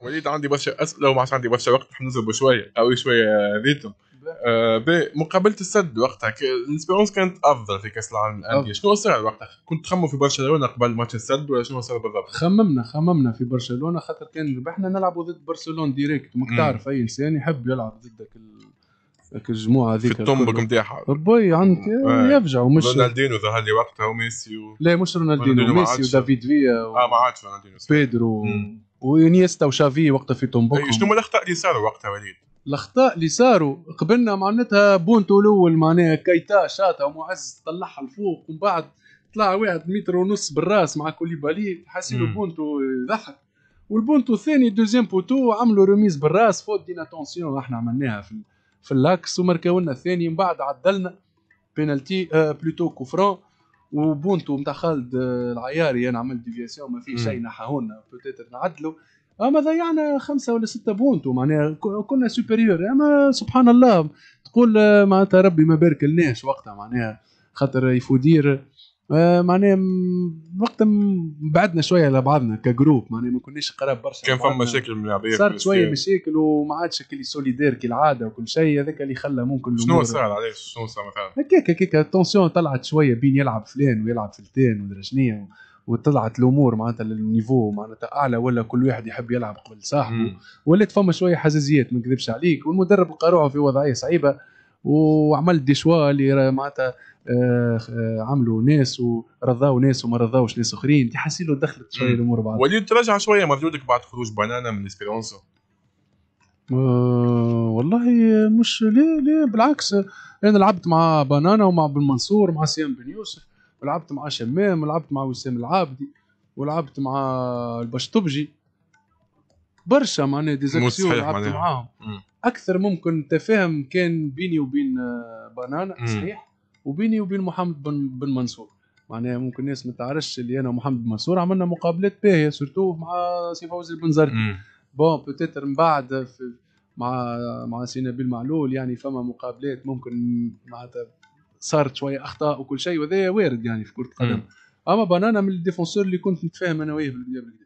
وليد عندي برشا اسئله وما عادش عندي برشا وقت نضربوا شويه او شويه ريتم آه, آه، مقابله السد وقتها الاسبيرونس كانت افضل في كاس العالم الانديه شنو صار وقتها كنت تخمم في برشلونه قبل ماتش السد ولا شنو صار بالضبط خممنا خممنا في برشلونه خاطر كان ربحنا نلعبوا ضد برشلونه ديريكت ماك تعرف اي انسان يحب يلعب ضدك ذاك الجموعه هذيك في التومبك نتاعها ربي عندك آه. يفجعوا مش رونالدينو ظهر لي وقتها وميسي و... لا مش رونالدينو ميسي ودافيد فيا و... اه ما عادش رونالدينو بيدرو مم. وينيستا وشافي وقتها في تومبوكتو إيه، شنو هما الاخطاء اللي صاروا وقتها وليد؟ الاخطاء اللي صاروا قبلنا معناتها بونتو الاول معناها كايتا شاتا ومعز طلعها لفوق ومن بعد طلع واحد متر ونص بالراس مع كوليبالي حاسين بونتو ضحك والبونتو الثاني دوزيام بوتو عملوا رميز بالراس فوت دينا تونسيون احنا عملناها في في اللاكس وماركاولنا الثاني من بعد عدلنا بينالتي آه بلوتو كوفرون وبونتو نتاع خالد آه، العياري انا عملت ديفياسيون ما فيه شيء نحاهولنا بوتيتر نعدلوا اما ضيعنا خمسه ولا سته بونتو معناها كنا سوبيريور اما سبحان الله تقول آه، معناتها ربي ما بارك لناش وقتها معناها خاطر يفودير آه، معناها وقت بعدنا شويه على بعضنا كجروب معناها ما كناش قراب برشا كان فما مشاكل من العباد صارت شويه مشاكل وما عادش اللي سوليدير كالعاده وكل شيء هذاك اللي خلى ممكن شنو صار علاش شنو صار مثلا هكاك هكاك التونسيون طلعت شويه بين يلعب فلان ويلعب فلتان ودرا شنيا وطلعت الامور معناتها للنيفو معناتها اعلى ولا كل واحد يحب يلعب قبل صاحبه ولات فما شويه حزازيات ما نكذبش عليك والمدرب لقى في وضعيه صعيبه وعمل دي شوا اللي معناتها آه، آه، عملوا ناس ورضاوا ناس وما رضاوش ناس اخرين تحسين له دخلت شويه الامور بعض وليد ترجع شويه مردودك بعد خروج بنانا من اسبيرونسا أه والله مش لا لا بالعكس انا لعبت مع بنانا ومع بن منصور ومع سيام بن يوسف ولعبت مع شمام ولعبت مع وسام العابدي ولعبت مع البشطبجي برشا معناها ديزاكسيون لعبت معاهم اكثر ممكن تفاهم كان بيني وبين آه، بنانا صحيح وبيني وبين محمد بن, بن منصور معناها ممكن الناس ما تعرفش اللي انا ومحمد بن منصور عملنا مقابلات باهيه سورتو مع سي فوزي البنزرتي بون بوتيتر من بعد في مع مع سي نبيل معلول يعني فما مقابلات ممكن معناتها صارت شويه اخطاء وكل شيء وهذا وارد يعني في كره القدم اما بنانا من الديفونسور اللي كنت نتفاهم انا وياه بالكدا